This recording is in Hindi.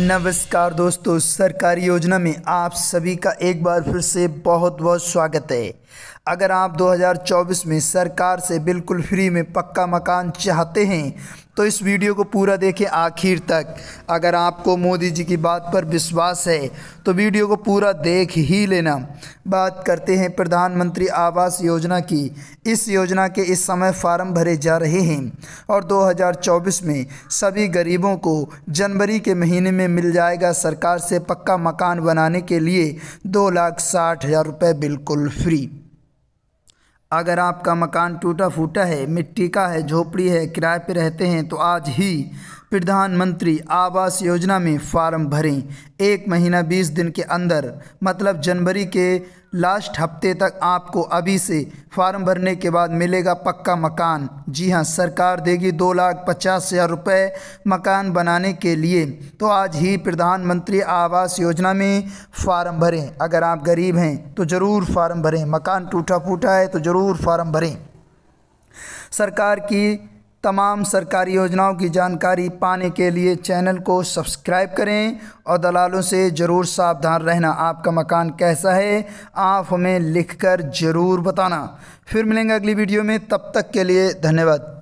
नमस्कार दोस्तों सरकारी योजना में आप सभी का एक बार फिर से बहुत बहुत स्वागत है अगर आप 2024 में सरकार से बिल्कुल फ्री में पक्का मकान चाहते हैं तो इस वीडियो को पूरा देखें आखिर तक अगर आपको मोदी जी की बात पर विश्वास है तो वीडियो को पूरा देख ही लेना बात करते हैं प्रधानमंत्री आवास योजना की इस योजना के इस समय फार्म भरे जा रहे हैं और 2024 में सभी गरीबों को जनवरी के महीने में मिल जाएगा सरकार से पक्का मकान बनाने के लिए दो लाख साठ हज़ार रुपये बिल्कुल फ्री अगर आपका मकान टूटा फूटा है मिट्टी का है झोपड़ी है किराए पे रहते हैं तो आज ही प्रधानमंत्री आवास योजना में फार्म भरें एक महीना बीस दिन के अंदर मतलब जनवरी के लास्ट हफ्ते तक आपको अभी से फार्म भरने के बाद मिलेगा पक्का मकान जी हाँ सरकार देगी दो लाख पचास हज़ार रुपये मकान बनाने के लिए तो आज ही प्रधानमंत्री आवास योजना में फार्म भरें अगर आप गरीब हैं तो ज़रूर फार्म भरें मकान टूटा फूटा है तो ज़रूर फार्म भरें सरकार की तमाम सरकारी योजनाओं की जानकारी पाने के लिए चैनल को सब्सक्राइब करें और दलालों से ज़रूर सावधान रहना आपका मकान कैसा है आप हमें लिखकर ज़रूर बताना फिर मिलेंगे अगली वीडियो में तब तक के लिए धन्यवाद